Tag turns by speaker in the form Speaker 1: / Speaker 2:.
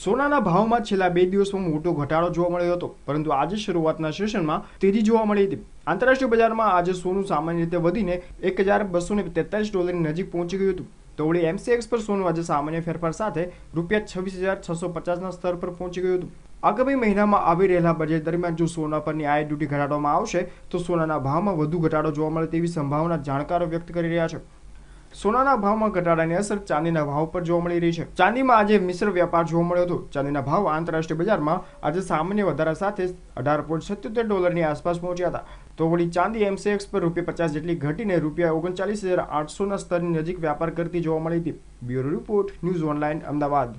Speaker 1: સોનાના ભાવમાં છેલ્લા બે દિવસમાં મોટો ઘટાડો જોવા મળ્યો હતો પરંતુ આજે શરૂઆતના સેશનમાં તેજી જોવા મળી હતી આંતરરાષ્ટ્રીય બજારમાં આજે સોનું સામાન્ય રીતે વધીને એક હજાર બસો ને તેતાલીસ ડોલરની નજીક પહોંચી ગયું હતું તો વળી એમસીએક્સ પર સોનું આજે સામાન્ય ફેરફાર સાથે રૂપિયા છવ્વીસ હજાર છસો પચાસના સ્તર પર પહોંચી ગયું હતું આગામી મહિનામાં આવી રહેલા બજેટ દરમિયાન જો સોના પરની આયાત ડ્યુટી ઘટાડવામાં આવશે તો સોનાના ભાવમાં વધુ ઘટાડો જોવા મળે તેવી સંભાવના જાણકારો વ્યક્ત કરી રહ્યા છે સોનાના ભાવમાં ઘટાડાની અસર ચાંદીના ભાવ પર જોવા મળી રહી છે ચાંદીમાં આજે મિશ્ર વ્યાપાર જોવા મળ્યો હતો ચાંદીના ભાવ આંતરરાષ્ટ્રીય બજારમાં આજે સામાન્ય વધારા સાથે અઢાર પોઈન્ટ સત્યોતેર ડોલરની આસપાસ પહોંચ્યા હતા તો વળી ચાંદી એમસીએક્સ પર રૂપિયા પચાસ જેટલી ઘટીને રૂપિયા ઓગણચાલીસ હજાર આઠસોના સ્તરની નજીક વ્યાપાર કરતી જોવા મળી હતી bureau report news online Ahmedabad